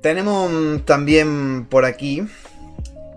Tenemos también por aquí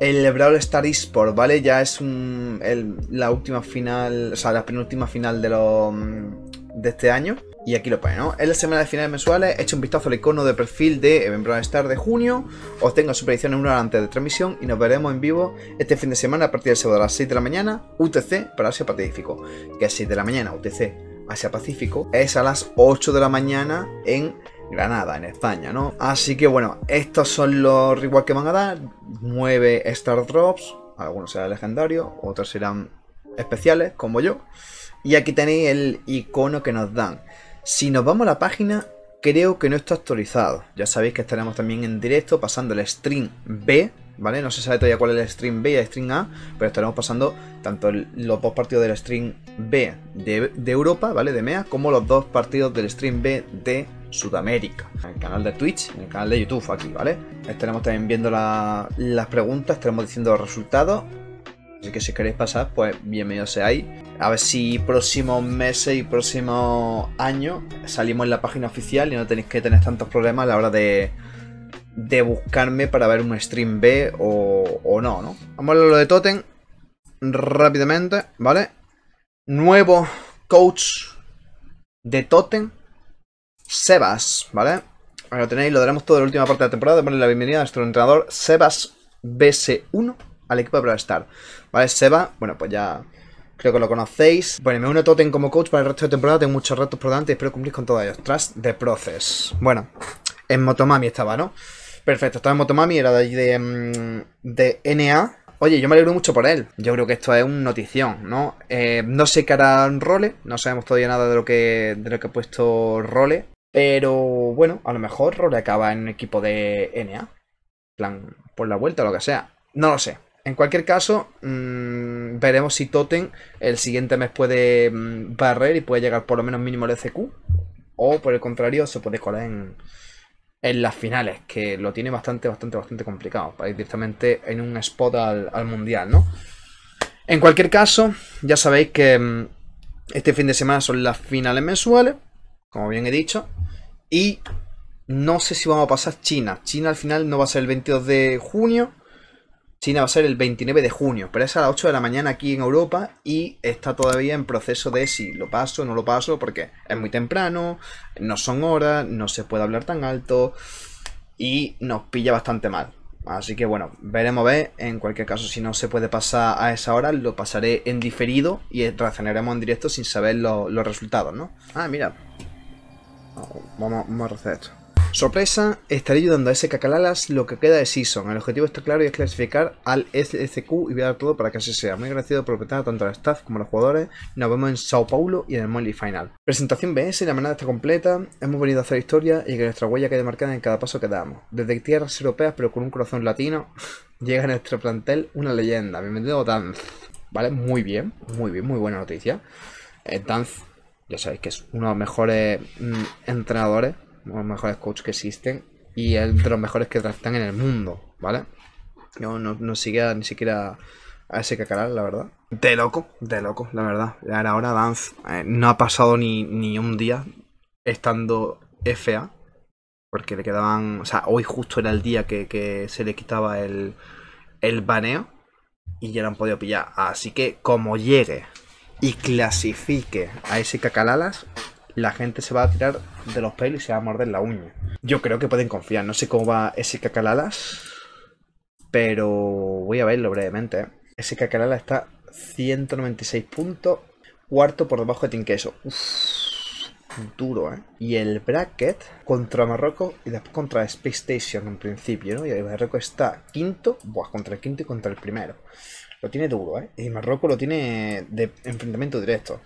el Brawl Star Esport, ¿vale? Ya es la última final, o sea, la penúltima final de, mm, de este año. Y aquí lo pone, ¿no? En la semana de finales mensuales, hecho un vistazo al icono de perfil de Event Brawl Star de junio. Obtenga su predicción en una hora antes de transmisión y nos veremos en vivo este fin de semana a partir del sábado a las 6 de la mañana, UTC para Asia Pacífico. Que es 6 de la mañana, UTC Asia Pacífico, es a las 8 de la mañana en Granada, en España, ¿no? Así que bueno, estos son los rewards que van a dar. 9 Star Drops, algunos serán legendarios, otros serán especiales, como yo. Y aquí tenéis el icono que nos dan. Si nos vamos a la página, creo que no está actualizado. Ya sabéis que estaremos también en directo pasando el stream B ¿vale? No se sabe todavía cuál es el stream B y el stream A, pero estaremos pasando tanto los dos partidos del stream B de, Europa, ¿vale? De MEA, como los dos partidos del stream B de Sudamérica. En el canal de Twitch, en el canal de YouTube aquí, ¿vale? Estaremos también viendo las preguntas, estaremos diciendo los resultados. Así que si queréis pasar, pues bienvenidos seáis. A ver si próximos meses y próximos años salimos en la página oficial y no tenéis que tener tantos problemas a la hora de, de buscarme para ver un stream B o, o no, ¿no? Vamos a ver lo de Totem rápidamente, ¿vale? Nuevo coach de Totem, Sebas, ¿vale? Ahora lo tenéis, lo daremos todo en la última parte de la temporada. De la bienvenida a nuestro entrenador Sebas BS1 al equipo de bravestar. ¿Vale? Seba, bueno, pues ya creo que lo conocéis. Bueno, me uno Totem como coach para el resto de temporada. Tengo muchos retos por delante y espero cumplir con todos ellos. Tras de Proces. Bueno, en Motomami estaba, ¿no? Perfecto, estaba en Motomami, era de allí de, mm, NA. Oye, yo me alegro mucho por él. Yo creo que esto es un notición, ¿no? Eh, no sé qué hará Role, no sabemos todavía nada de lo que, lo que ha puesto Role, pero bueno, a lo mejor Role acaba en un equipo de NA. plan, por la vuelta o lo que sea. No lo sé. En cualquier caso, mm, veremos si Totem el siguiente mes puede mm, barrer y puede llegar por lo menos mínimo al e CQ O por el contrario, se puede colar en, en las finales, que lo tiene bastante, bastante, bastante complicado para ir directamente en un spot al, al mundial, ¿no? En cualquier caso, ya sabéis que mm, este fin de semana son las finales mensuales, como bien he dicho, y no sé si vamos a pasar China. China al final no va a ser el 22 de junio, China va a ser el 29 de junio, pero es a las 8 de la mañana aquí en Europa y está todavía en proceso de si lo paso o no lo paso porque es muy temprano, no son horas, no se puede hablar tan alto y nos pilla bastante mal. Así que bueno, veremos ver. En cualquier caso, si no se puede pasar a esa hora, lo pasaré en diferido y reaccionaremos en directo sin saber los resultados, ¿no? Ah, mira. Vamos, vamos a hacer esto. Sorpresa, estaré ayudando a ese Cacalalas lo que queda de Season. El objetivo está claro y es clasificar al SSQ y voy a dar todo para que así sea. Muy agradecido por presentar tanto la staff como a los jugadores. Nos vemos en Sao Paulo y en el Molly Final. Presentación BS la manada está completa. Hemos venido a hacer historia y que nuestra huella quede marcada en cada paso que damos. Desde tierras europeas pero con un corazón latino, llega a nuestro plantel una leyenda. Bienvenido Danz. Vale, muy bien, muy bien, muy buena noticia. Eh, Danz, ya sabéis que es uno de los mejores mm, entrenadores uno de los mejores coaches que existen y es los mejores que tratan en el mundo, ¿vale? Yo no, no sigue ni siquiera a ese cacaral, la verdad. De loco, de loco, la verdad. Ahora Dance eh, no ha pasado ni, un día estando FA. Porque le quedaban. O sea, hoy justo era el día que, se le quitaba el, el baneo. Y ya lo han podido pillar. Así que como llegue y clasifique a ese cacalalas, la gente se va a tirar de los pelos y se va a morder la uña. Yo creo que pueden confiar. No sé cómo va ese cacalalas, pero voy a verlo brevemente. ¿eh? Ese está 196 puntos, cuarto por debajo de Tinqueso. duro, ¿eh? Y el bracket contra Marruecos y después contra Space Station en principio, ¿no? Y Marruecos está quinto, buah, contra el quinto y contra el primero. Lo tiene duro, ¿eh? Y Marruecos lo tiene de enfrentamiento directo.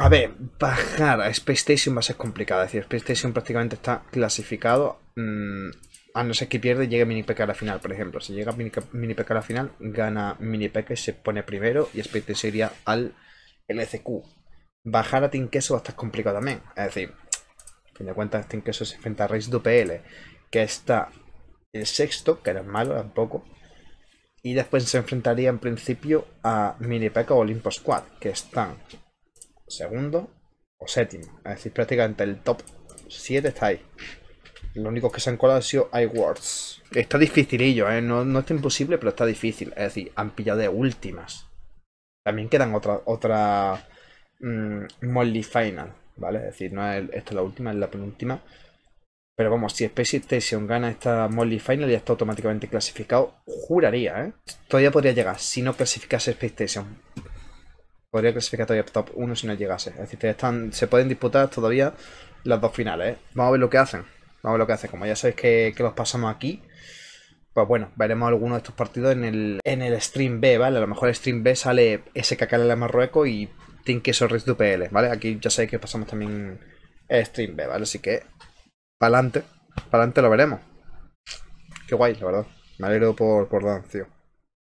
A ver, bajar a Space Station va a ser complicado. Es decir, Space Station prácticamente está clasificado. Mm, a no ser que pierde y Mini P.K. a la final, por ejemplo. Si llega Mini P.E.K.K.A a la final, gana Mini P.K. y se pone primero. Y Space Station iría al LCQ. Bajar a Team Queso va a estar complicado también. Es decir, a fin de cuentas, Queso se enfrenta a Race PL, que está el sexto, que no es malo tampoco. Y después se enfrentaría en principio a Mini P.K. o Olympus Squad, que están segundo o séptimo. Es decir, prácticamente el top 7 está ahí. Lo único que se han colado ha sido iWords. Está dificilillo, ¿eh? No, no, está imposible, pero está difícil. Es decir, han pillado de últimas. También quedan otra, otra mm, Molly Final, ¿vale? Es decir, no es, esta es la última, es la penúltima. Pero vamos, si Space Station gana esta Molly Final Y está automáticamente clasificado, juraría, ¿eh? Todavía podría llegar si no clasificase Space Station podría clasificar todavía top 1 si no llegase. Es decir, están, se pueden disputar todavía las dos finales. ¿eh? Vamos a ver lo que hacen. Vamos a ver lo que hacen. Como ya sabéis que, los pasamos aquí, pues bueno, veremos alguno de estos partidos en el, en el stream B, ¿vale? A lo mejor el stream B sale ese de Marruecos y Tinky Sorris PL, ¿vale? Aquí ya sabéis que pasamos también el stream B, ¿vale? Así que, para adelante, para adelante lo veremos. Qué guay, la verdad. Me alegro por, por tío.